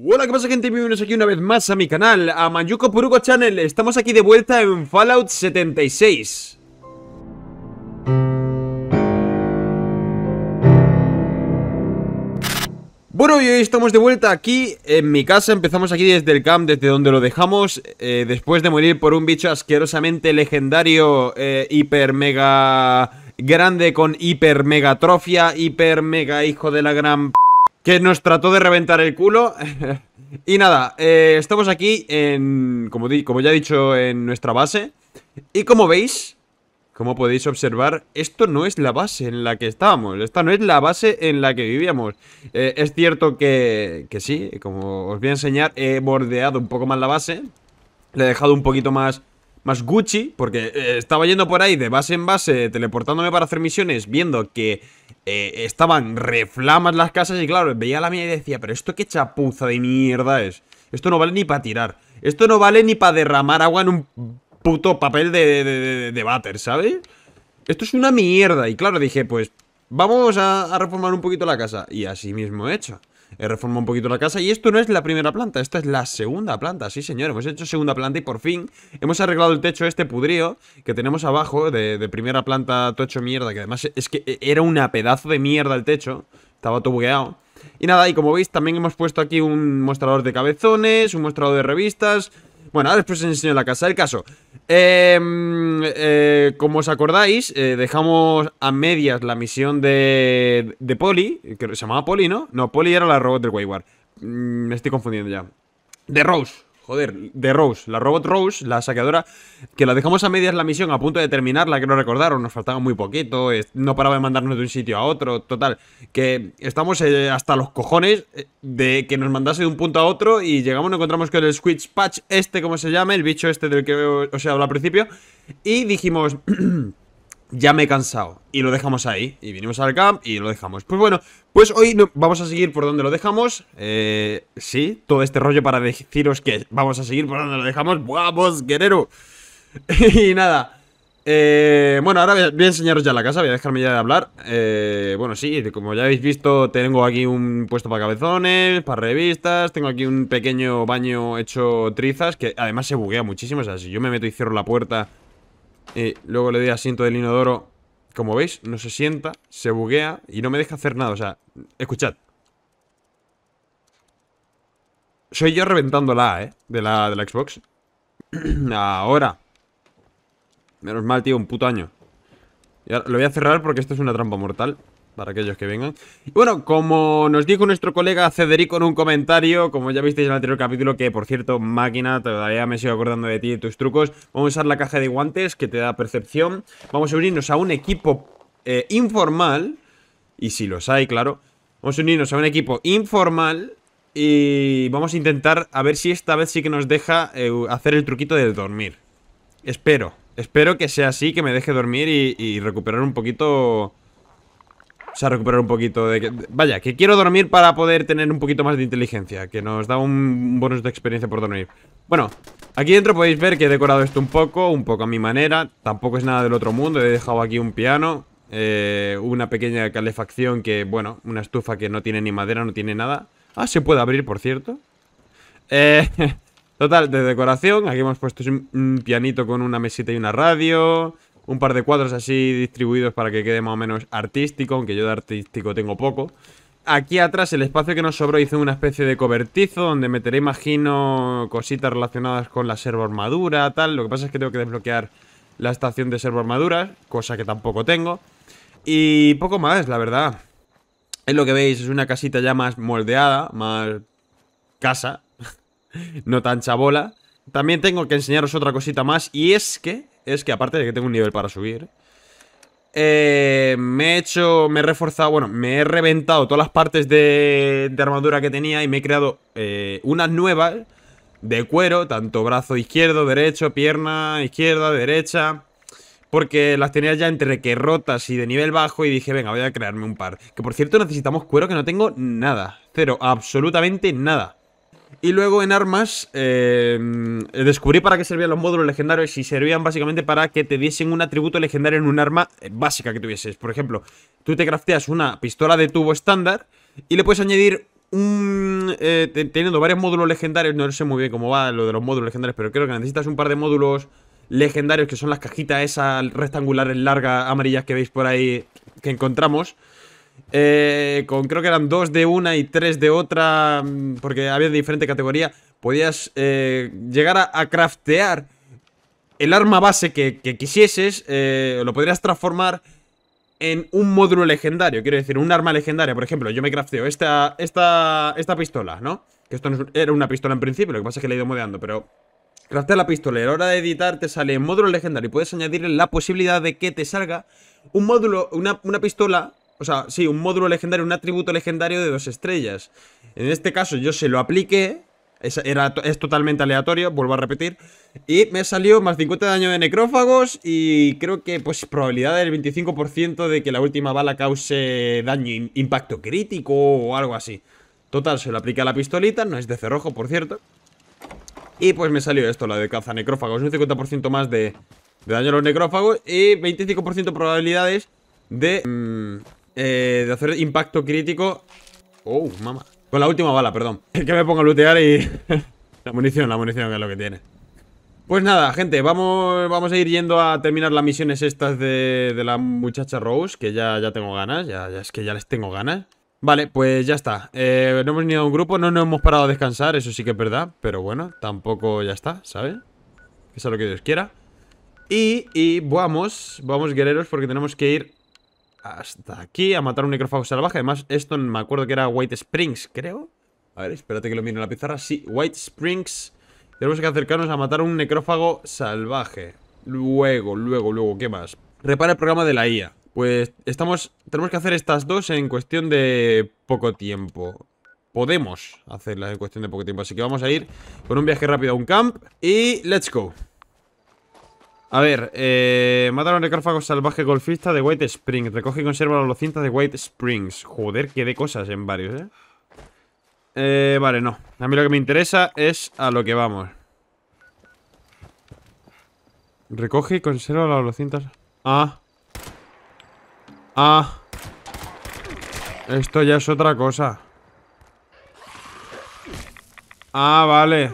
Hola, ¿qué pasa gente? Bienvenidos aquí una vez más a mi canal, a Mayuko Puruko Channel Estamos aquí de vuelta en Fallout 76 Bueno, y hoy estamos de vuelta aquí en mi casa Empezamos aquí desde el camp, desde donde lo dejamos eh, Después de morir por un bicho asquerosamente legendario eh, Hiper mega grande con hiper mega trofia Hiper mega hijo de la gran que nos trató de reventar el culo. y nada, eh, estamos aquí en, como, di, como ya he dicho, en nuestra base. Y como veis, como podéis observar, esto no es la base en la que estábamos. Esta no es la base en la que vivíamos. Eh, es cierto que, que sí, como os voy a enseñar, he bordeado un poco más la base. Le he dejado un poquito más más Gucci, porque eh, estaba yendo por ahí de base en base, teleportándome para hacer misiones, viendo que eh, estaban reflamas las casas y claro, veía la mía y decía, pero esto qué chapuza de mierda es. Esto no vale ni para tirar. Esto no vale ni para derramar agua en un puto papel de, de, de, váter, ¿sabes? Esto es una mierda. Y claro, dije, pues vamos a, a reformar un poquito la casa. Y así mismo he hecho. He reformado un poquito la casa y esto no es la primera planta, esta es la segunda planta, sí señor, hemos hecho segunda planta y por fin hemos arreglado el techo este pudrío que tenemos abajo de, primera planta tocho mierda, que además es que era una pedazo de mierda el techo, estaba todo bugueado. Y nada, y como veis también hemos puesto aquí un mostrador de cabezones, un mostrador de revistas, bueno, ahora después os enseño la casa. El caso. Em, eh, como os acordáis, eh, dejamos a medias la misión de, de Polly. Que se llamaba Polly, ¿no? No, Polly era la robot del Wayward. Mm, me estoy confundiendo ya. De Rose, Joder, de Rose, la robot Rose, la saqueadora, que la dejamos a medias la misión, a punto de terminarla, que no recordaron, nos faltaba muy poquito, no paraba de mandarnos de un sitio a otro, total, que estamos eh, hasta los cojones eh, de que nos mandase de un punto a otro y llegamos, nos encontramos con el Switch Patch, este como se llama, el bicho este del que os he hablado al principio, y dijimos... ya me he cansado. Y lo dejamos ahí. Y vinimos al camp y lo dejamos. Pues bueno, pues hoy vamos a seguir por donde lo dejamos. Eh, sí, todo este rollo para deciros que vamos a seguir por donde lo dejamos. ¡Vamos, guerrero! y nada. Eh, bueno, ahora voy a, enseñaros ya la casa, voy a dejarme ya de hablar eh, Bueno, sí, como ya habéis visto Tengo aquí un puesto para cabezones Para revistas, tengo aquí un pequeño baño Hecho trizas, que además se buguea muchísimo O sea, si yo me meto y cierro la puerta y eh, luego le doy asiento del inodoro. Como veis, no se sienta, se buguea y no me deja hacer nada. O sea, escuchad. Soy yo reventando la ¿eh? De la, de la Xbox. Ahora. Menos mal, tío, un puto año. lo voy a cerrar porque esto es una trampa mortal para aquellos que vengan. bueno, como nos dijo nuestro colega Cederico en un comentario, como ya visteis en el anterior capítulo, que por cierto, máquina, todavía me sigo acordando de ti y tus trucos, vamos a usar la caja de guantes que te da percepción, vamos a unirnos a un equipo eh, informal, y si los hay, claro, vamos a unirnos a un equipo informal y vamos a intentar a ver si esta vez sí que nos deja eh, hacer el truquito de dormir. Espero, espero que sea así, que me deje dormir y recuperar un poquito o sea, recuperar un poquito de... vaya, que quiero dormir para poder tener un poquito más de inteligencia Que nos da un bonus de experiencia por dormir Bueno, aquí dentro podéis ver que he decorado esto un poco Un poco a mi manera Tampoco es nada del otro mundo He dejado aquí un piano eh, Una pequeña calefacción que, bueno Una estufa que no tiene ni madera, no tiene nada Ah, se puede abrir, por cierto eh, Total, de decoración, aquí hemos puesto un pianito con una mesita y una radio un par de cuadros así distribuidos para que quede más o menos artístico, aunque yo de artístico tengo poco. Aquí atrás, el espacio que nos sobró, hice una especie de cobertizo donde meteré, imagino, cositas relacionadas con la servo armadura, tal. Lo que pasa es que tengo que desbloquear la estación de servo armadura cosa que tampoco tengo. Y poco más, la verdad. Es lo que veis, es una casita ya más moldeada, más casa, no tan chabola. También tengo que enseñaros otra cosita más y es que es que aparte de que tengo un nivel para subir, eh, me he hecho, me he reforzado, bueno, me he reventado todas las partes de, de armadura que tenía y me he creado eh, unas nuevas de cuero, tanto brazo izquierdo, derecho, pierna izquierda, derecha... Porque las tenía ya entre que rotas y de nivel bajo y dije, venga, voy a crearme un par. Que por cierto necesitamos cuero que no tengo nada. Cero, absolutamente nada. Y luego en armas eh, descubrí para qué servían los módulos legendarios y servían básicamente para que te diesen un atributo legendario en un arma eh, básica que tuvieses. Por ejemplo, tú te crafteas una pistola de tubo estándar y le puedes añadir un... Eh, teniendo varios módulos legendarios, no sé muy bien cómo va lo de los módulos legendarios, pero creo que necesitas un par de módulos legendarios que son las cajitas esas rectangulares largas amarillas que veis por ahí que encontramos. Eh, con creo que eran dos de una y tres de otra, mm, porque había de diferente categoría, podías eh, llegar a, craftear el arma base que, quisieses, eh, lo podrías transformar en un módulo legendario, quiero decir, un arma legendaria, por ejemplo, yo me crafteo esta, esta, esta pistola, ¿no? Que esto no era una pistola en principio, lo que pasa es que la he ido modeando, pero craftear la pistola y a la hora de editar te sale en módulo legendario y puedes añadirle la posibilidad de que te salga un módulo, una, una pistola o sea, sí, un módulo legendario, un atributo legendario de dos estrellas. En este caso yo se lo apliqué. Es, era, es totalmente aleatorio, vuelvo a repetir. Y me salió más 50 daño de necrófagos y creo que pues probabilidad del 25% de que la última bala cause daño, impacto crítico o algo así. Total, se lo apliqué a la pistolita, no es de cerrojo, por cierto. Y pues me salió esto, la de caza necrófagos, un 50% más de, daño a los necrófagos y 25% probabilidades de... Mm, eh, de hacer impacto crítico. Oh, mamá. Con la última bala, perdón. que me pongo a lootear y... la munición, la munición que es lo que tiene. Pues nada, gente, vamos, vamos a ir yendo a terminar las misiones estas de, de la muchacha Rose, que ya, ya tengo ganas, ya, ya, es que ya les tengo ganas. Vale, pues ya está. Eh, no hemos ni a un grupo, no nos hemos parado a descansar, eso sí que es verdad, pero bueno, tampoco ya está, ¿sabes? Que sea lo que Dios quiera. Y, y vamos, vamos guerreros, porque tenemos que ir hasta aquí a matar un necrófago salvaje. Además, esto me acuerdo que era White Springs, creo. A ver, espérate que lo mire en la pizarra. Sí, White Springs. Tenemos que acercarnos a matar un necrófago salvaje. Luego, luego, luego, ¿qué más? Repara el programa de la IA. Pues estamos, tenemos que hacer estas dos en cuestión de poco tiempo. Podemos hacerlas en cuestión de poco tiempo. Así que vamos a ir con un viaje rápido a un camp y let's go. A ver, eh, mata a un salvaje golfista de White Springs. Recoge y conserva los cintas de White Springs. Joder, que de cosas en varios, ¿eh? Eh, vale, no. A mí lo que me interesa es a lo que vamos. Recoge y conserva las cintas. Ah. Ah. Esto ya es otra cosa. Ah, vale.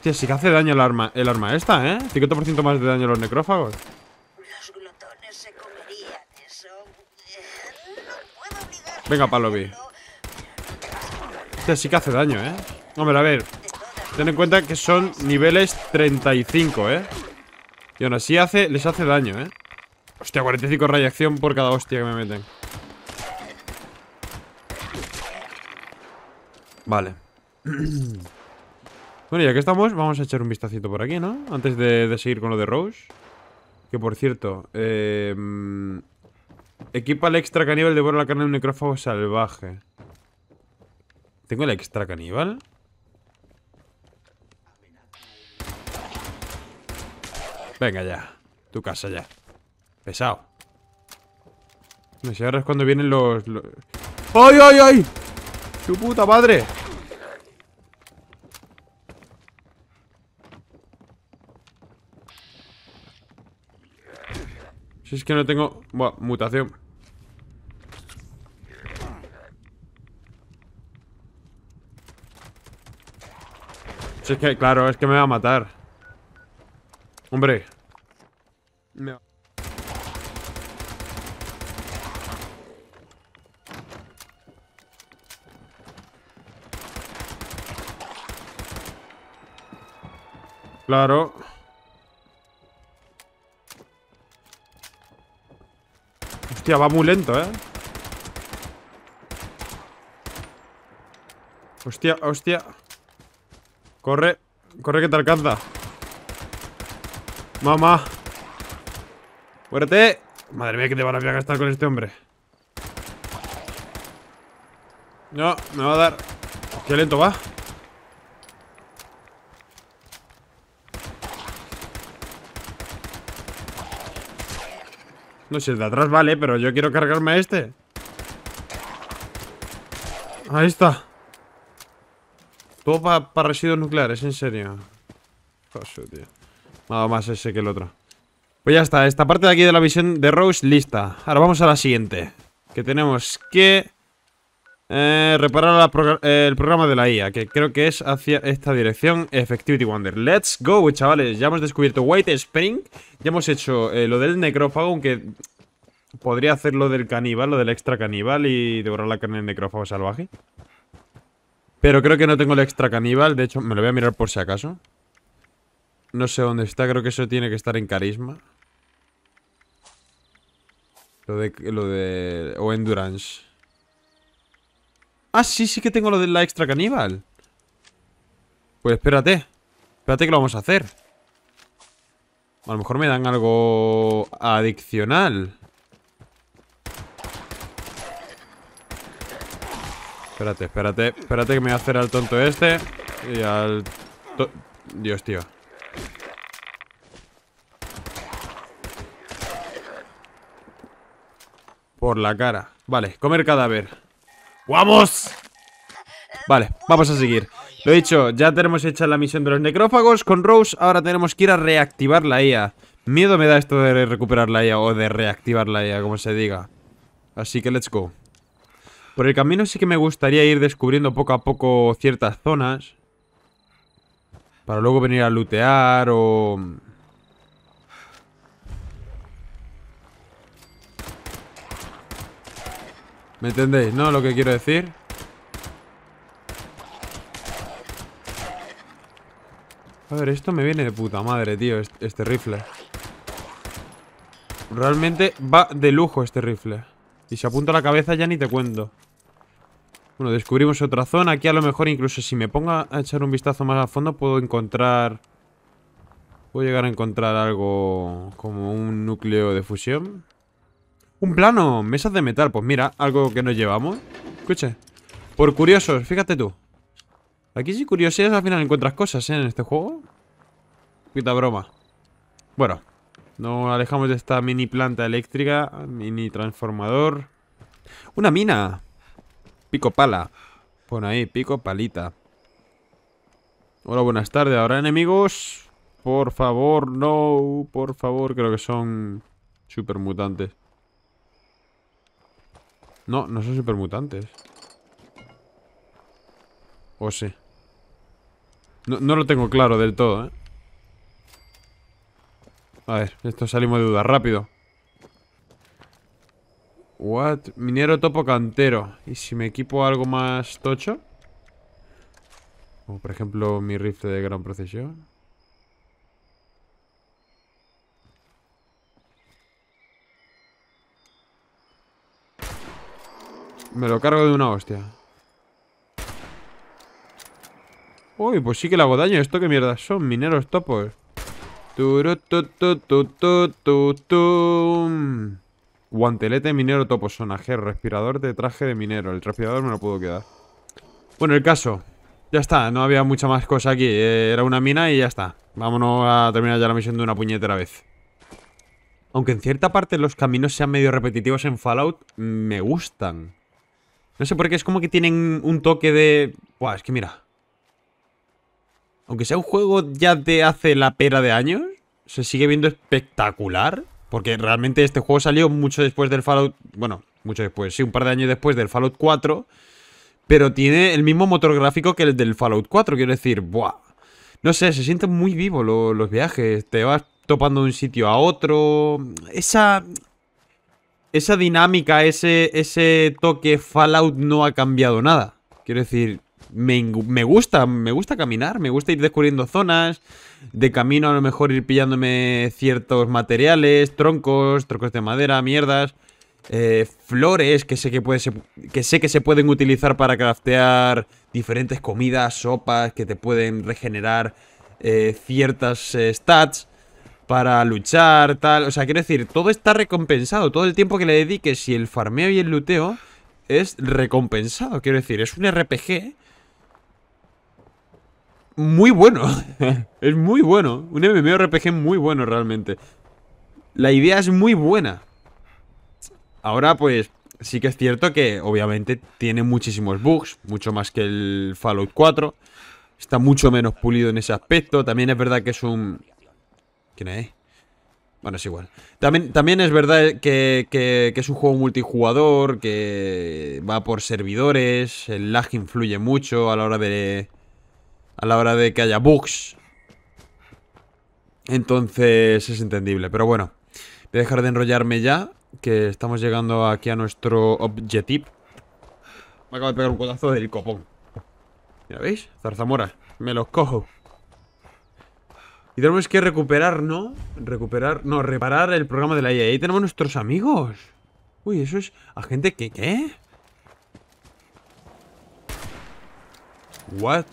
Hostia, sí que hace daño el arma, el arma esta, ¿eh? 50% más de daño a los necrófagos. Eh, Venga, Palobi. Hostia, sí que hace daño, ¿eh? Hombre, a ver. Ten en cuenta que son niveles 35, ¿eh? Y aún así hace, les hace daño, ¿eh? Hostia, 45 reacción por cada hostia que me meten. Vale. Bueno, ya que estamos, vamos a echar un vistacito por aquí, ¿no? Antes de, de seguir con lo de Rose. Que por cierto, em, equipa el extra caníbal devora la carne de un necrófago salvaje. ¿Tengo el extra caníbal? Venga ya, tu casa ya. Pesado. No sé, ahora es cuando vienen los... los... ¡Ay, ay, ay! ¡Su puta madre! Si es que no tengo... Buah, mutación Si es que, claro, es que me va a matar Hombre Claro Hostia, va muy lento, ¿eh? Hostia, hostia Corre, corre que te alcanza Mamá Muerte Madre mía, que te van a gastar con este hombre No, me va a dar Qué lento va No, sé, el de atrás vale, pero yo quiero cargarme a este. Ahí está. Todo para residuos nucleares, en serio. Joder, tío. Nada más ese que el otro. Pues ya está, esta parte de aquí de la visión de Rose lista. Ahora vamos a la siguiente. Que tenemos que eh, reparar eh, el programa de la IA, que creo que es hacia esta dirección, Efectivity Wonder. Let's go, chavales. Ya hemos descubierto White Spring. Ya hemos hecho eh, lo del necrófago, aunque podría hacer lo del caníbal, lo del extra caníbal y devorar la carne del necrófago salvaje. Pero creo que no tengo el extra caníbal. De hecho, me lo voy a mirar por si acaso. No sé dónde está. Creo que eso tiene que estar en carisma. Lo de... Lo de o endurance. Ah, sí, sí que tengo lo de la extra caníbal. Pues espérate. Espérate que lo vamos a hacer. A lo mejor me dan algo adicional. Espérate, espérate. Espérate que me voy a hacer al tonto este. Y al... Dios, tío. Por la cara. Vale, comer cadáver. ¡Vamos! Vale, vamos a seguir Lo dicho, ya tenemos hecha la misión de los necrófagos Con Rose ahora tenemos que ir a reactivar la IA e Miedo me da esto de recuperar la IA e O de reactivar la IA, e como se diga Así que let's go Por el camino sí que me gustaría ir descubriendo poco a poco ciertas zonas Para luego venir a lootear o... ¿Me entendéis, no? Lo que quiero decir. A ver, esto me viene de puta madre, tío, este, rifle. Realmente va de lujo este rifle. Y si apunto a la cabeza ya ni te cuento. Bueno, descubrimos otra zona. Aquí a lo mejor incluso si me pongo a echar un vistazo más a fondo puedo encontrar... Puedo llegar a encontrar algo como un núcleo de fusión. Un plano, mesas de metal. Pues mira, algo que nos llevamos. Escuche. Por curiosos, fíjate tú. Aquí si curiosidades al final encuentras cosas, ¿eh? En este juego. Quita broma. Bueno. no alejamos de esta mini planta eléctrica. Mini transformador. Una mina. Pico pala. Pon ahí, pico palita. Hola, buenas tardes. ahora enemigos? Por favor, no. Por favor, creo que son supermutantes. No, no son supermutantes. O sí. No, no lo tengo claro del todo, ¿eh? A ver, esto salimos de duda, rápido. What? Minero topo cantero. ¿Y si me equipo algo más tocho? Como por ejemplo mi rifle de gran procesión. Me lo cargo de una hostia. Uy, pues sí que le hago daño. ¿Esto qué mierda son? Mineros topos. Guantelete minero topo, sonajero, respirador de traje de minero. El respirador me lo puedo quedar. Bueno, el caso. Ya está, no había mucha más cosa aquí. Eh, era una mina y ya está. Vámonos a terminar ya la misión de una puñetera vez. Aunque en cierta parte los caminos sean medio repetitivos en Fallout, me gustan. No sé por qué, es como que tienen un toque de... Buah, es que mira. Aunque sea un juego ya de hace la pera de años, se sigue viendo espectacular. Porque realmente este juego salió mucho después del Fallout... Bueno, mucho después, sí, un par de años después del Fallout 4. Pero tiene el mismo motor gráfico que el del Fallout 4, quiero decir, buah. No sé, se sienten muy vivos los viajes. Te vas topando de un sitio a otro. Esa, esa dinámica, ese, ese toque Fallout no ha cambiado nada. Quiero decir, me, gusta, me gusta caminar, me gusta ir descubriendo zonas, de camino a lo mejor ir pillándome ciertos materiales, troncos, troncos de madera, mierdas, eh, flores que sé que, puede, que sé que se pueden utilizar para craftear diferentes comidas, sopas que te pueden regenerar eh, ciertas eh, stats para luchar, tal. O sea, quiero decir, todo está recompensado. Todo el tiempo que le dediques y el farmeo y el luteo es recompensado. Quiero decir, es un RPG muy bueno. es muy bueno. Un MMORPG muy bueno realmente. La idea es muy buena. Ahora, pues, sí que es cierto que obviamente tiene muchísimos bugs, mucho más que el Fallout 4. Está mucho menos pulido en ese aspecto. También es verdad que es un ¿eh? Bueno, es igual. También, también es verdad que, es un juego multijugador, que va por servidores, el lag influye mucho a la hora de... A la hora de que haya bugs. Entonces es entendible, pero bueno. Voy a dejar de enrollarme ya, que estamos llegando aquí a nuestro objetivo. Me acabo de pegar un codazo del copón. ¿Ya ¿veis? Zarzamora. Me los cojo. Y tenemos que recuperar, ¿no? Recuperar, no, reparar el programa de la IA. Ahí tenemos nuestros amigos. Uy, eso es... ¿A gente que qué? What?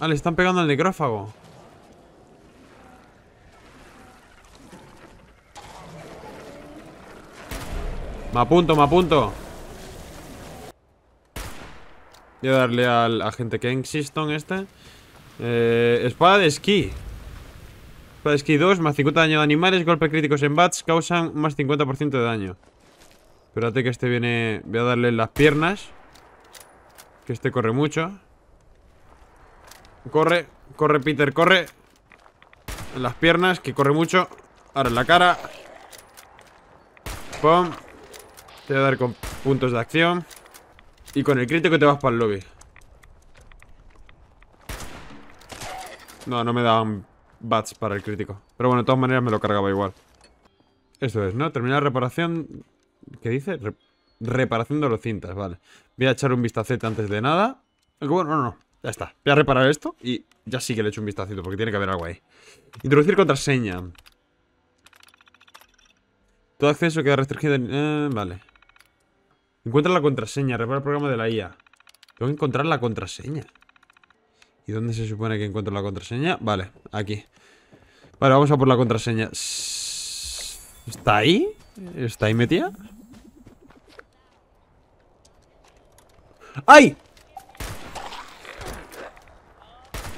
Ah, le están pegando al necrófago. Me apunto, me apunto. Voy a darle al agente en este. Eh, espada de esquí. Espada de esquí 2, más 50 daño de animales, golpes críticos en bats, causan más 50% de daño. Espérate que este viene... Voy a darle en las piernas. Que este corre mucho. Corre, corre Peter, corre. En las piernas, que corre mucho. Ahora en la cara. Pum. Te voy a dar con puntos de acción. Y con el crítico te vas para el lobby No, no me daban bats para el crítico Pero bueno, de todas maneras me lo cargaba igual Eso es, ¿no? Terminar reparación ¿Qué dice? reparación de los cintas, vale Voy a echar un vistacete antes de nada bueno, no, no, ya está Voy a reparar esto y ya sí que le echo un vistacito Porque tiene que haber algo ahí Introducir contraseña Todo acceso queda restringido eh, Vale Encuentra la contraseña, repara el programa de la IA. Tengo que encontrar la contraseña. ¿Y dónde se supone que encuentro la contraseña? Vale, aquí. Vale, vamos a por la contraseña. ¿Está ahí? ¿Está ahí metida? ¡Ay!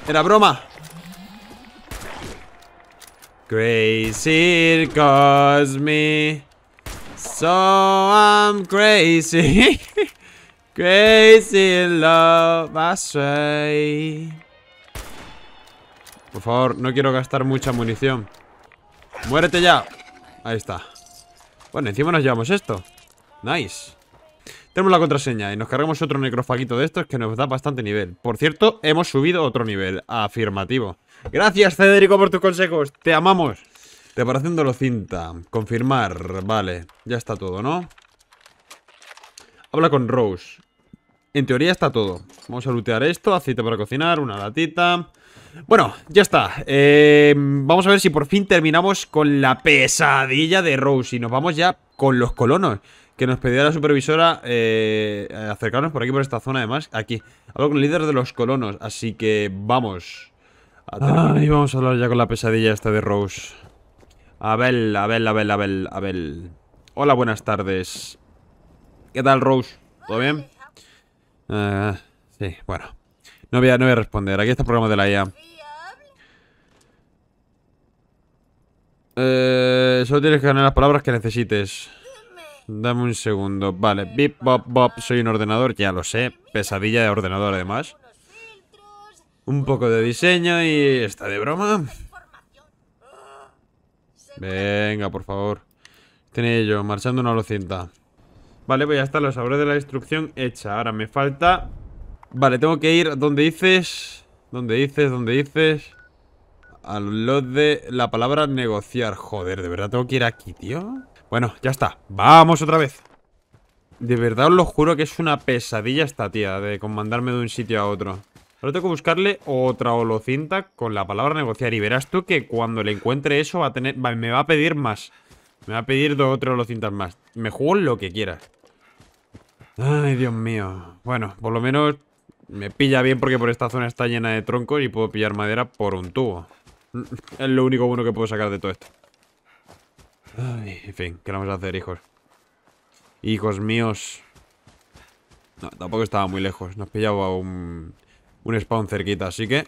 Era broma. Crazy Cosme. So I'm crazy. crazy love, Por favor, no quiero gastar mucha munición. ¡Muérete ya! Ahí está. Bueno, encima nos llevamos esto. Nice. Tenemos la contraseña y nos cargamos otro necrofaguito de estos que nos da bastante nivel. Por cierto, hemos subido otro nivel. Afirmativo. Gracias, federico por tus consejos. Te amamos. Reparación de cinta. Confirmar. Vale. Ya está todo, ¿no? Habla con Rose. En teoría está todo. Vamos a lootear esto. Aceite para cocinar. Una latita. Bueno, ya está. Eh, vamos a ver si por fin terminamos con la pesadilla de Rose. Y nos vamos ya con los colonos. Que nos pedía la supervisora eh, acercarnos por aquí, por esta zona, además. Aquí. Hablo con el líder de los colonos. Así que vamos. A vamos a hablar ya con la pesadilla esta de Rose. Abel, Abel, Abel, Abel, Abel. Hola, buenas tardes. ¿Qué tal, Rose? ¿Todo bien? Eh, sí, bueno. No voy, a, no responder. Aquí está el programa de la IA. Eh, solo tienes que ganar las palabras que necesites. Dame un segundo. Vale. Bip, bop, bop. Soy un ordenador, ya lo sé. Pesadilla de ordenador, además. Un poco de diseño y está de broma. Venga, por favor. yo, marchando una locinta. Vale, pues ya está, los sabores de la destrucción hecha. Ahora me falta... Vale, tengo que ir donde dices... Donde dices, donde dices... al los de la palabra negociar. Joder, ¿de verdad tengo que ir aquí, tío? Bueno, ya está. ¡Vamos otra vez! De verdad os lo juro que es una pesadilla esta tía de comandarme de un sitio a otro. Ahora tengo que buscarle otra holocinta con la palabra negociar. Y verás tú que cuando le encuentre eso va a tener, Vale, me va a pedir más. Me va a pedir dos o tres holocintas más. Me juego lo que quieras. Ay, Dios mío. Bueno, por lo menos me pilla bien porque por esta zona está llena de troncos y puedo pillar madera por un tubo. Mm, es lo único bueno que puedo sacar de todo esto. Ay, en fin, ¿qué vamos a hacer, hijos? Hijos míos. No, tampoco estaba muy lejos. Nos pillaba un un spawn cerquita. Así que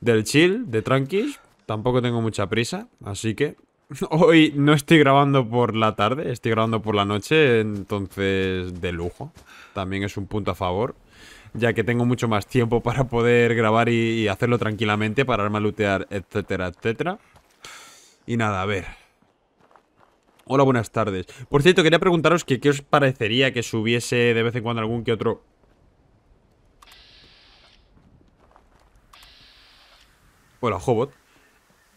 del chill, de tranquis, tampoco tengo mucha prisa. Así que hoy no estoy grabando por la tarde, estoy grabando por la noche. Entonces, de lujo. También es un punto a favor. Ya que tengo mucho más tiempo para poder grabar y, hacerlo tranquilamente, Para armar, lootear, etcétera, etcétera. Y nada, a ver, Hola, buenas tardes. Por cierto, quería preguntaros que qué os parecería que subiese de vez en cuando algún que otro Hola, Hobot.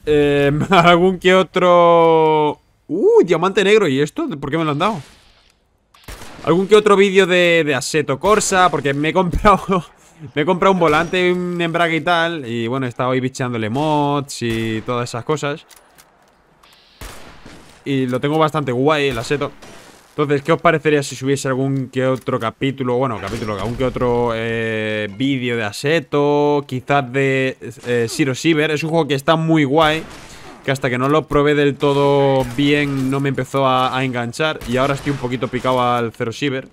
Em, algún que otro... ¡Uh! Diamante negro. ¿Y esto? ¿Por qué me lo han dado? Algún que otro vídeo de, de Aseto Corsa, porque me he comprado... me he comprado un volante, un embrague y tal. Y bueno, he estado ahí bicheándole mods y todas esas cosas. Y lo tengo bastante guay, el Aseto. Entonces, ¿qué os parecería si subiese algún que otro capítulo? Bueno, capítulo, algún que otro eh, vídeo de Aseto, quizás de eh, Zero Cyber. Es un juego que está muy guay, que hasta que no lo probé del todo bien no me empezó a, enganchar. Y ahora estoy un poquito picado al Zero Siver.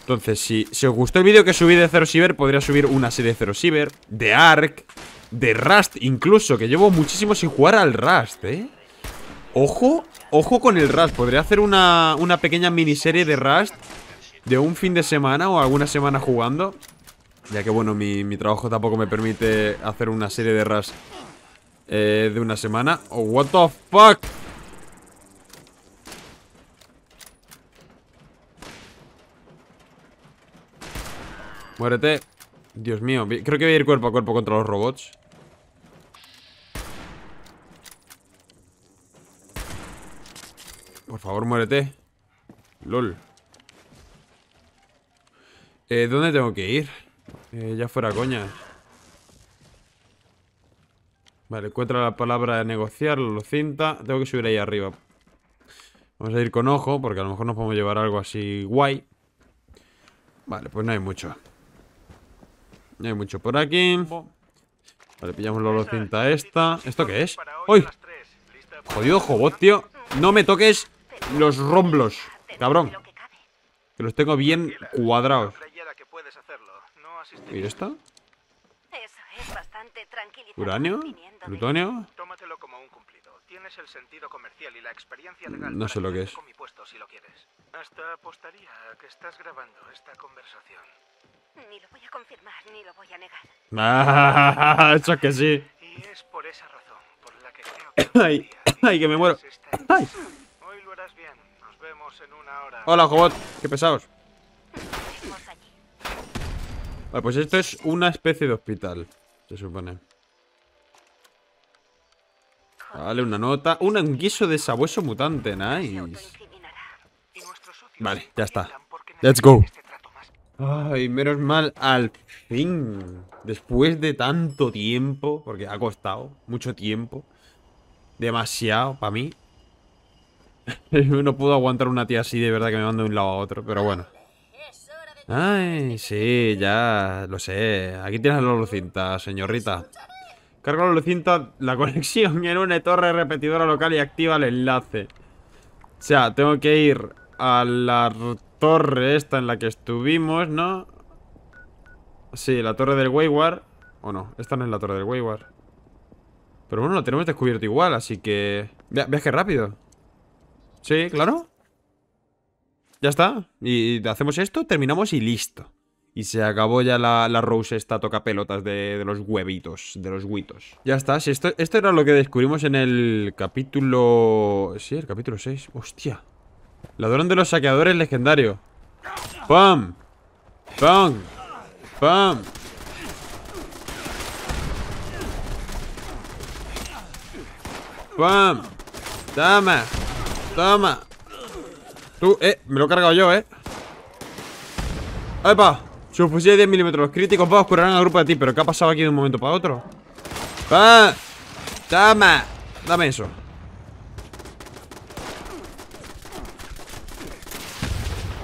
Entonces, si, os gustó el vídeo que subí de Zero Siver, podría subir una serie de Zero Siver, de Ark, de Rust incluso, que llevo muchísimo sin jugar al Rust, ¿eh? Ojo, ojo con el Rust. Podría hacer una, pequeña miniserie de Rust de un fin de semana o alguna semana jugando. Ya que, bueno, mi, trabajo tampoco me permite hacer una serie de Rust eh, de una semana. Oh, what the fuck? Muérete. Dios mío, creo que voy a ir cuerpo a cuerpo contra los robots. Por favor, muérete. LOL. Eh, ¿Dónde tengo que ir? Eh, ya fuera coña. Vale, encuentra la palabra de negociar, lo cinta. Tengo que subir ahí arriba. Vamos a ir con ojo, porque a lo mejor nos podemos llevar algo así guay. Vale, pues no hay mucho. No hay mucho por aquí. Vale, pillamos la cinta esta. ¿Esto qué es? ¡Uy! Jodido jobot, tío. No me toques. Los romblos, cabrón. Que los tengo bien cuadrados. ¿Y esta? ¿Uranio? ¿Plutonio? No sé lo que es. Hasta apostaría a que estás grabando esta conversación. Ni lo voy a confirmar, ni lo voy a negar. Ah, eso que sí. Y es por esa razón por la que creo que... ay, ay, que me muero. Ay. Hola, robot Qué pesados. Vale, pues esto es una especie de hospital, se supone. Vale, una nota. Un guiso de sabueso mutante, nice. Vale, ya está. Let's go. Este Ay, menos mal, al fin. Después de tanto tiempo, porque ha costado mucho tiempo. Demasiado para mí. no puedo aguantar una tía así de verdad que me manda de un lado a otro, pero bueno. Ay, sí, ya, lo sé. Aquí tienes la lucinta, señorita. Carga la lucinta, la conexión en una torre repetidora local y activa el enlace. O sea, tengo que ir a la torre esta en la que estuvimos, ¿no? Sí, la torre del Wayward. O no, esta no es la torre del Wayward. Pero bueno, lo tenemos descubierto igual, así que... que rápido. Sí, claro. Ya está. Y hacemos esto, terminamos y listo. Y se acabó ya la, la Rose esta toca pelotas de, los huevitos, de los huitos. Ya está, esto, era lo que descubrimos en el capítulo... Sí, el capítulo 6. Hostia. Ladrón de los saqueadores legendario. ¡Pam! ¡Pam! ¡Pam! ¡Pam! Dame. Toma. Tú, eh, me lo he cargado yo, eh. ¡Epa! Su fusil de 10 milímetros. Los críticos bajos curarán al grupo de ti. ¿Pero qué ha pasado aquí de un momento para otro? Pa, ¡Toma! Dame eso.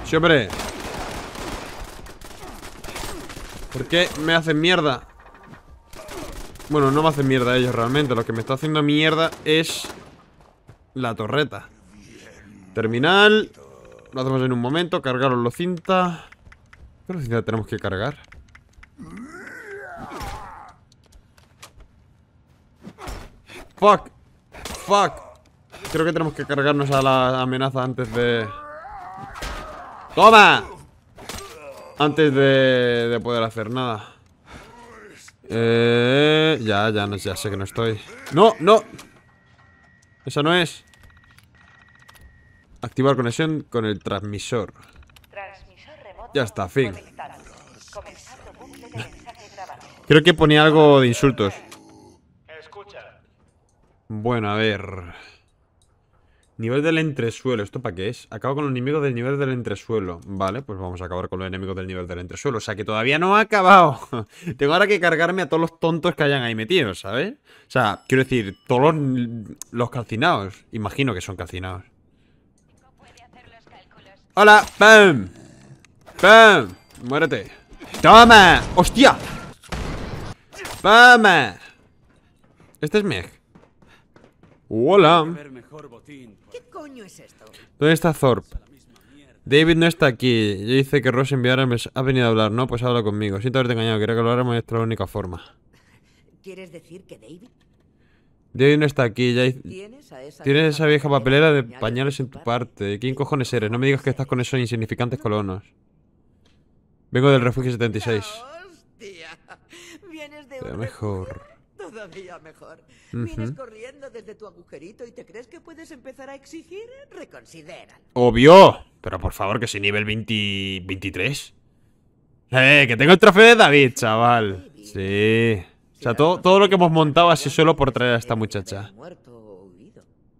Sí, ¿Por qué me hacen mierda? Bueno, no me hacen mierda ellos realmente. Lo que me está haciendo mierda es... La torreta. Terminal. Lo hacemos en un momento. Cargaros los cinta. ¿Qué cinta tenemos que cargar? Fuck. Fuck. Creo que tenemos que cargarnos a la amenaza antes de... ¡Toma! Antes de, de poder hacer nada. Eh, ya, ya, ya sé que no estoy. ¡No, no! Esa no es. Activar conexión con el transmisor. ya está, fin. Creo que ponía algo de insultos. Bueno, a ver. Nivel del entresuelo. ¿Esto para qué es? Acabo con los enemigos del nivel del entresuelo. Vale, pues vamos a acabar con los enemigos del nivel del entresuelo. O sea que todavía no ha acabado. Tengo ahora que cargarme a todos los tontos que hayan ahí metidos, ¿sabes? O sea, quiero decir, todos los calcinados. Imagino que son calcinados. Hola, ¡Pam! ¡Pam! Muérete. ¡Toma! ¡Hostia! ¡Pam! Este es Meg. ¡Hola! ¿Qué coño es esto? ¿Dónde está Thorpe? David no está aquí. Yo dice que Ross enviara ha venido a hablar, ¿no? Pues habla conmigo. Siento haberte engañado. Quiero que lo haremos de la única forma. ¿Quieres decir que David mío, no está aquí, ya ¿Tienes esa, vieja papelera de pañales en tu parte? ¿Quién cojones eres? No me digas que estás con esos insignificantes colonos. Vengo del refugio 76. ¡Ah, hostia. Vienes de un mejor. Todavía mejor. Vienes corriendo desde tu agujerito y te crees que puedes empezar a exigir, Reconsidera. Obvio, pero por favor que soy nivel 20... 23. Eh, que tengo el trofeo de David, chaval. Sí. O sea, todo, lo que hemos montado así solo por traer a esta muchacha.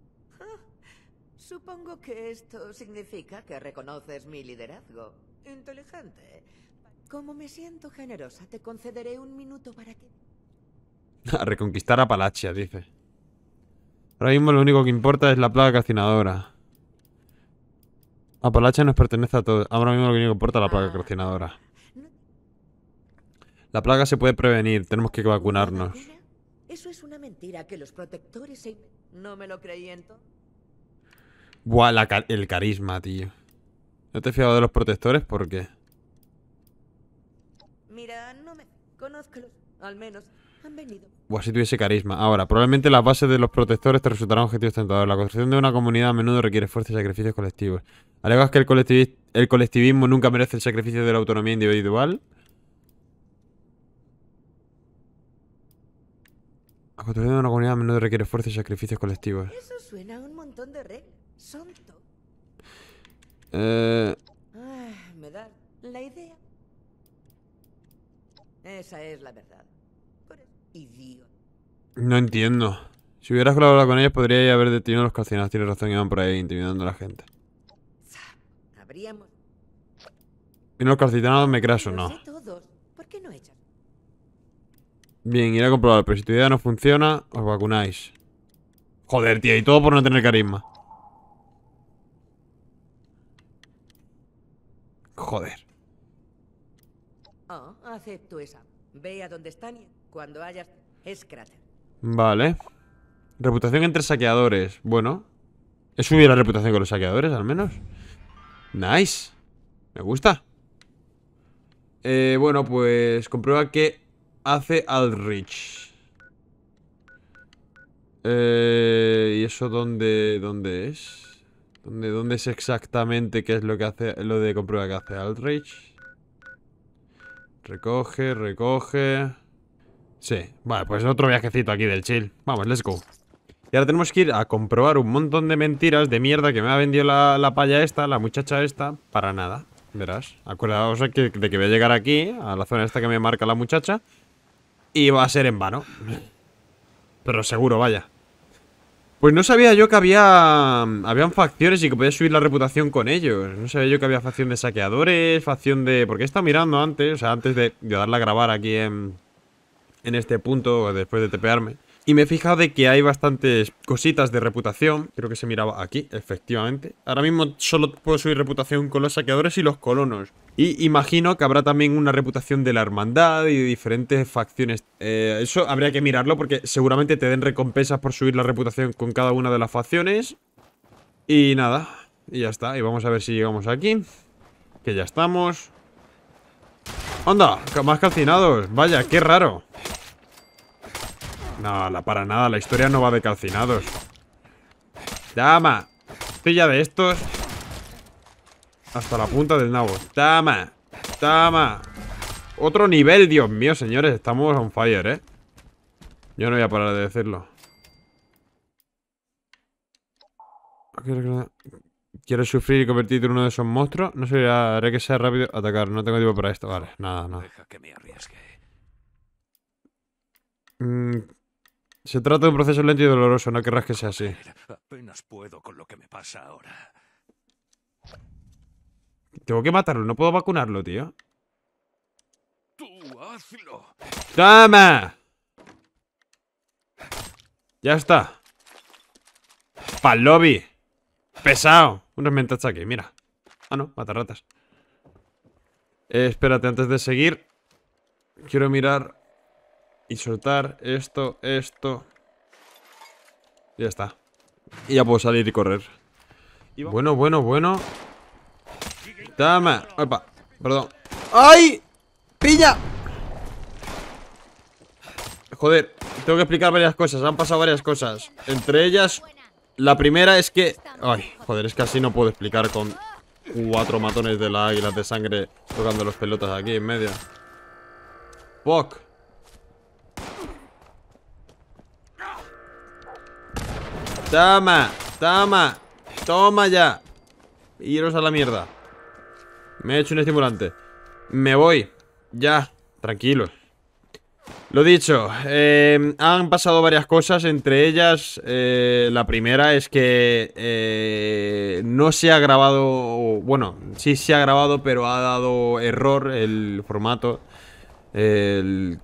Supongo que esto significa que reconoces mi liderazgo. Inteligente. Como me siento generosa, te concederé un minuto para que... A reconquistar a dice. Ahora mismo lo único que importa es la plaga calcinadora. Apalache nos pertenece a todos. Ahora mismo lo único que importa es la plaga ah. calcinadora. La plaga se puede prevenir, tenemos que vacunarnos. Eso es una mentira que los protectores No me lo Buah, el carisma, tío. No te he fiado de los protectores, ¿por qué? Mira, no Conozco Al menos, han venido. Buah, si tuviese carisma. Ahora, probablemente las bases de los protectores te resultarán objetivos tentadores. La construcción de una comunidad a menudo requiere esfuerzo y sacrificios colectivos. ¿Alegas que el colectivismo nunca merece el sacrificio de la autonomía individual? La construcción de una comunidad a menudo requiere fuerza y sacrificios colectivos. Eso suena a un montón de re... Sonto. Eh... Ah, me da la idea. Esa es la verdad. No entiendo. Si hubieras colaborado con ellos, podría haber detenido a los calcinados. Tienes razón, iban por ahí intimidando a la gente. Habríamos... ¿Y los calcinados me craso, no? Bien, ir a comprobar, pero si tu idea no funciona, os vacunáis. Joder, tío, y todo por no tener carisma. Joder. Oh, acepto esa. Ve están cuando hayas... Vale. Reputación entre saqueadores. Bueno. es subido la reputación con los saqueadores, al menos. Nice. Me gusta. Eh, bueno, pues comprueba que hace Aldrich Eh, ¿Y eso dónde, dónde es? ¿Dónde, ¿Dónde es exactamente qué es lo que hace lo de comprueba que hace Aldrich? Recoge, recoge. Sí, vale, pues otro viajecito aquí del chill. Vamos, let's go. Y ahora tenemos que ir a comprobar un montón de mentiras de mierda que me ha vendido la, la palla esta, la muchacha esta, para nada. Verás, acordaos de que voy a llegar aquí, a la zona esta que me marca la muchacha y va a ser en vano. Pero seguro, vaya. Pues no sabía yo que había... Habían facciones y que podía subir la reputación con ellos. No sabía yo que había facción de saqueadores, facción de... Porque he estado mirando antes, o sea, antes de, de darle a grabar aquí en... En este punto, después de tepearme. Y me he de que hay bastantes cositas de reputación. Creo que se miraba aquí, efectivamente. Ahora mismo solo puedo subir reputación con los saqueadores y los colonos. Y imagino que habrá también una reputación de la hermandad y de diferentes facciones. Eh, eso habría que mirarlo porque seguramente te den recompensas por subir la reputación con cada una de las facciones. Y nada, y ya está. Y vamos a ver si llegamos aquí. Que ya estamos. ¡Onda! Más calcinados. Vaya, qué raro. No, para nada, la historia no va de calcinados. Dama. Pilla de estos. Hasta la punta del nabo. ¡Tama! ¡Tama! Otro nivel, Dios mío, señores. Estamos on fire, ¿eh? Yo no voy a parar de decirlo. Quiero sufrir y convertirte en uno de esos monstruos? No sé, haré que sea rápido atacar. No tengo tiempo para esto. Vale, nada, nada. Deja que me arriesgue. Mm, se trata de un proceso lento y doloroso, no querrás que sea así. Apenas puedo con lo que me pasa ahora. Tengo que matarlo, no puedo vacunarlo, tío. Tú ¡Toma! Ya está. Pa'l lobby. Pesado. Unos mentas aquí, mira. Ah, no, matar ratas. Eh, espérate, antes de seguir. Quiero mirar y soltar esto, esto. ya está. Y ya puedo salir y correr. Bueno, bueno, bueno. Toma. Opa. Perdón. ¡Ay! ¡Pilla! Joder, tengo que explicar varias cosas. Han pasado varias cosas. Entre ellas, la primera es que... Ay, joder, es que así no puedo explicar con cuatro matones de las águilas de sangre tocando los pelotas aquí en medio. Fuck. Toma, toma Toma ya Iros a la mierda Me he hecho un estimulante Me voy Ya, Tranquilo. Lo dicho eh, Han pasado varias cosas Entre ellas eh, La primera es que eh, No se ha grabado Bueno, sí se ha grabado Pero ha dado error el formato el,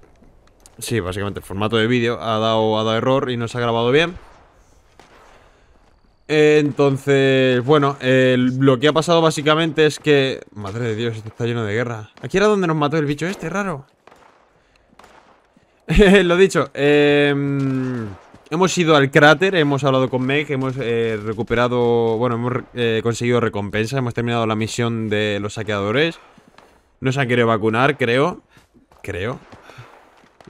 Sí, básicamente el formato de vídeo ha dado error y no se ha grabado bien entonces, bueno, lo que ha pasado básicamente es que... Madre de Dios, esto está lleno de guerra. Aquí era donde nos mató el bicho este, raro. lo dicho, em, hemos ido al cráter, hemos hablado con Meg, hemos eh, recuperado... Bueno, hemos eh, conseguido recompensa, hemos terminado la misión de los saqueadores. No se han querido vacunar, creo. Creo.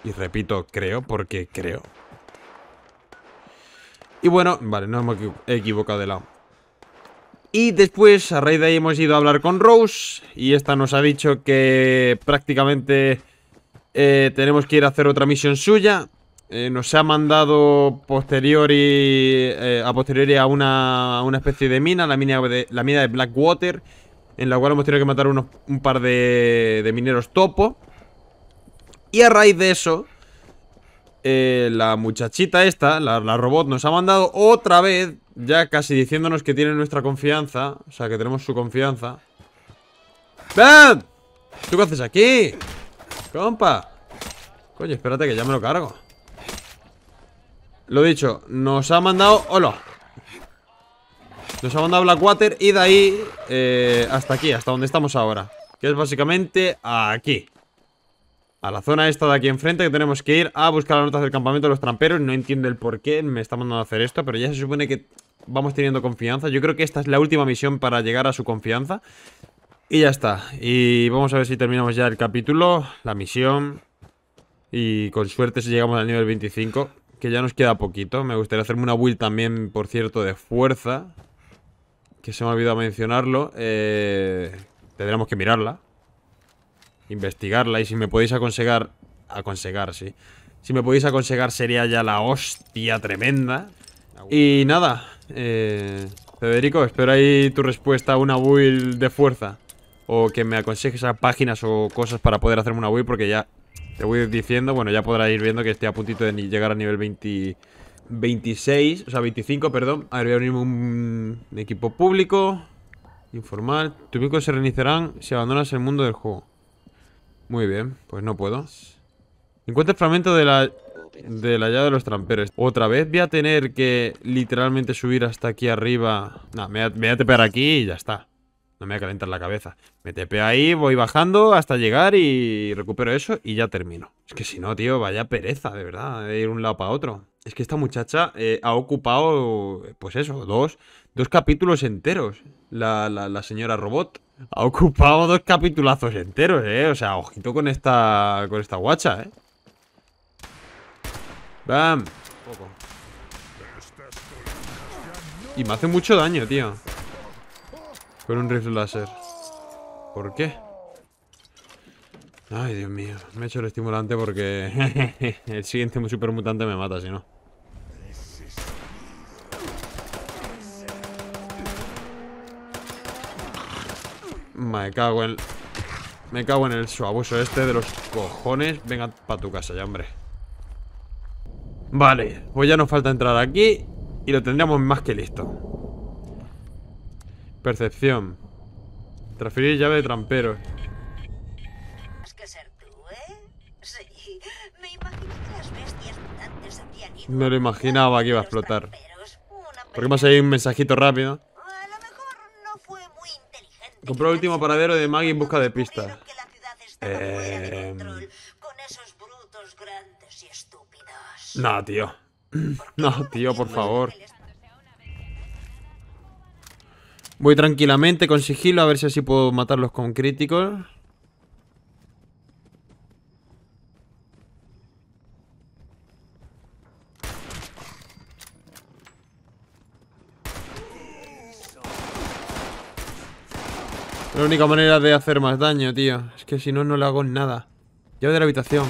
Y repito, creo, porque creo. Y bueno, vale, nos hemos equivocado de lado. Y después, a raíz de ahí, hemos ido a hablar con Rose. Y esta nos ha dicho que prácticamente eh, tenemos que ir a hacer otra misión suya. Eh, nos ha mandado posteriori, eh, a posteriori a una, especie de mina, la mina de, la mina de Blackwater, en la cual hemos tenido que matar un par de, de mineros topo. Y a raíz de eso, eh, la muchachita esta, la, robot, nos ha mandado otra vez, ya casi diciéndonos que tiene nuestra confianza, o sea, que tenemos su confianza. ¡Ven! ¿Tú qué haces aquí? ¡Compa! Coño, espérate que ya me lo cargo. Lo dicho, nos ha mandado... ¡Hola! Nos ha mandado Blackwater y de ahí eh, hasta aquí, hasta donde estamos ahora. Que es básicamente aquí a la zona esta de aquí enfrente que tenemos que ir a buscar las notas del campamento de los tramperos. No entiendo el por qué me está mandando a hacer esto, pero ya se supone que vamos teniendo confianza. Yo creo que esta es la última misión para llegar a su confianza. Y ya está. Y vamos a ver si terminamos ya el capítulo, la misión. Y con suerte si llegamos al nivel 25, que ya nos queda poquito. Me gustaría hacerme una build también, por cierto, de fuerza. Que se me ha olvidado mencionarlo. Eh, tendremos que mirarla investigarla. Y si me podéis aconsejar... Aconsejar, sí. Si me podéis aconsejar sería ya la hostia tremenda. Y nada, eh, Federico, espero ahí tu respuesta a una build de fuerza. O que me aconsejes a páginas o cosas para poder hacerme una build, porque ya te voy diciendo, bueno, ya podrás ir viendo que estoy a puntito de llegar a nivel 26, o sea, 25, perdón. A ver, voy a un equipo público, informal. Tu picos se reiniciarán si abandonas el mundo del juego. Muy bien, pues no puedo. Encuentra el fragmento de la, de la llave de los tramperos. Otra vez voy a tener que literalmente subir hasta aquí arriba. No, me voy, a, tepear aquí y ya está. No me voy a calentar la cabeza. Me tepeo ahí, voy bajando hasta llegar y recupero eso y ya termino. Es que si no, tío, vaya pereza, de verdad, de ir un lado para otro. Es que esta muchacha eh, ha ocupado, pues eso, dos, dos capítulos enteros. la señora robot. Ha ocupado dos capitulazos enteros, ¿eh? O sea, ojito con esta, con esta guacha, ¿eh? ¡Bam! Y me hace mucho daño, tío. Con un rifle láser. ¿Por qué? Ay, Dios mío. Me he hecho el estimulante porque el siguiente supermutante me mata, si no. Me cago en... Me cago en el suabuso este de los cojones. Venga para tu casa ya, hombre. Vale, pues ya nos falta entrar aquí y lo tendríamos más que listo. Percepción. Transferir llave de trampero. ¿eh? Me lo imaginaba que iba a explotar. Porque más salido un mensajito rápido. Compró el último paradero de Maggie en busca de pistas. No, tío. Eh, no, tío, por favor. Voy tranquilamente con sigilo a ver si así puedo matarlos con críticos. La única manera de hacer más daño, tío. Es que si no, no le hago nada. Llave de la habitación.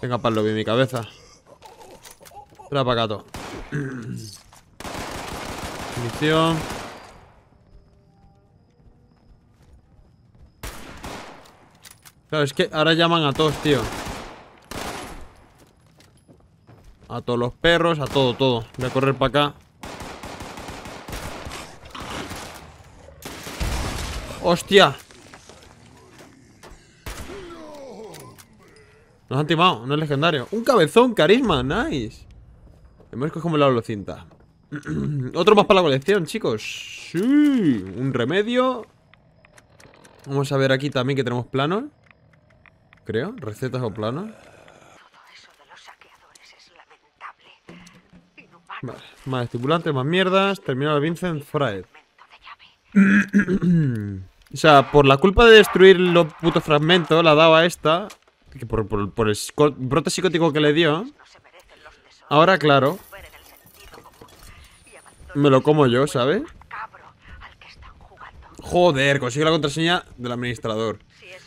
Venga, palo vi mi cabeza. Espera para gato. Munición. Claro, es que ahora llaman a todos, tío. A todos los perros, a todo, todo. Voy a correr para acá. ¡Hostia! Nos han timado, no es legendario. Un cabezón, carisma, nice. Hemos cogido la cinta Otro más para la colección, chicos. Sí, un remedio. Vamos a ver aquí también que tenemos planos. Creo, recetas o planos. Vale, más estipulantes, más mierdas. Terminado Vincent Fraed. o sea, por la culpa de destruir los putos fragmentos, la daba esta. por, por el brote psicótico que le dio. Ahora, claro. Me lo como yo, ¿sabes? Joder, consigue la contraseña del administrador.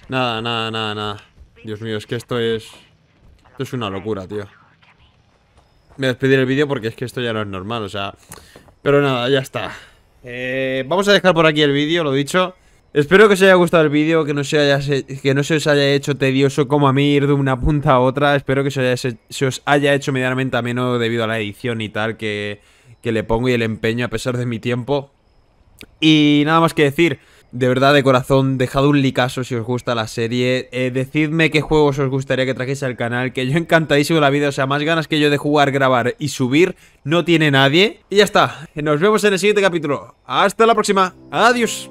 Nada, nada, nada, nada. Dios mío, es que esto es... Esto es una locura, tío me despedir el vídeo porque es que esto ya no es normal, o sea... Pero nada, ya está. Eh, vamos a dejar por aquí el vídeo, lo dicho. Espero que os haya gustado el vídeo, que, no que, no se os haya hecho tedioso como a mí ir de una punta a otra. Espero que se, os haya hecho medianamente ameno debido a la edición y tal que, que le pongo y el empeño a pesar de mi tiempo. Y nada más que decir... De verdad, de corazón, dejad un licazo si os gusta la serie. Eh, decidme qué juegos os gustaría que trajese al canal, que yo encantadísimo la vida. O sea, más ganas que yo de jugar, grabar y subir no tiene nadie. Y ya está. Nos vemos en el siguiente capítulo. Hasta la próxima. Adiós.